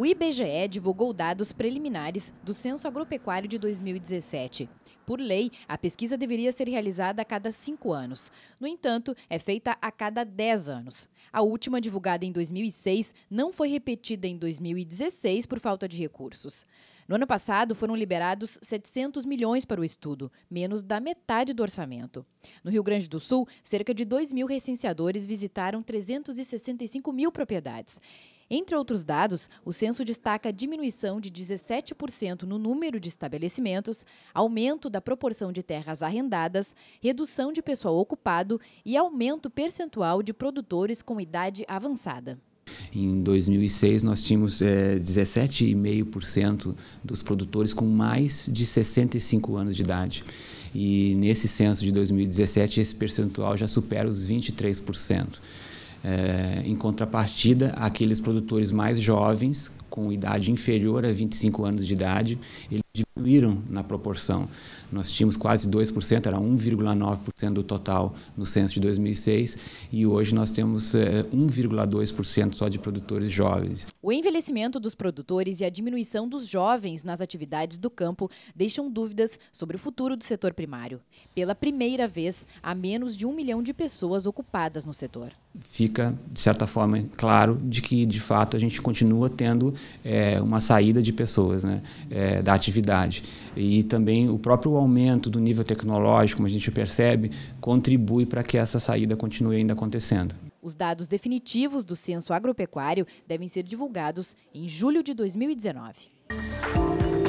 O IBGE divulgou dados preliminares do Censo Agropecuário de 2017. Por lei, a pesquisa deveria ser realizada a cada cinco anos. No entanto, é feita a cada dez anos. A última, divulgada em 2006, não foi repetida em 2016 por falta de recursos. No ano passado, foram liberados 700 milhões para o estudo, menos da metade do orçamento. No Rio Grande do Sul, cerca de 2 mil recenseadores visitaram 365 mil propriedades. Entre outros dados, o censo destaca a diminuição de 17% no número de estabelecimentos, aumento da da proporção de terras arrendadas, redução de pessoal ocupado e aumento percentual de produtores com idade avançada. Em 2006, nós tínhamos é, eh, 17,5% dos produtores com mais de 65 anos de idade. E nesse censo de 2017, esse percentual já supera os 23%. É, eh, em contrapartida, aqueles produtores mais jovens, com idade inferior a 25 anos de idade, diminuíram na proporção. Nós tínhamos quase 2%, era 1,9% do total no censo de 2006 e hoje nós temos é, eh, 1,2% só de produtores jovens. O envelhecimento dos produtores e a diminuição dos jovens nas atividades do campo deixam dúvidas sobre o futuro do setor primário. Pela primeira vez, há menos de um milhão de pessoas ocupadas no setor fica, de certa forma, claro de que, de fato, a gente continua tendo é, uma saída de pessoas né, é, da atividade produtividade. E também o próprio aumento do nível tecnológico, como a gente percebe, contribui para que essa saída continue ainda acontecendo. Os dados definitivos do censo agropecuário devem ser divulgados em julho de 2019.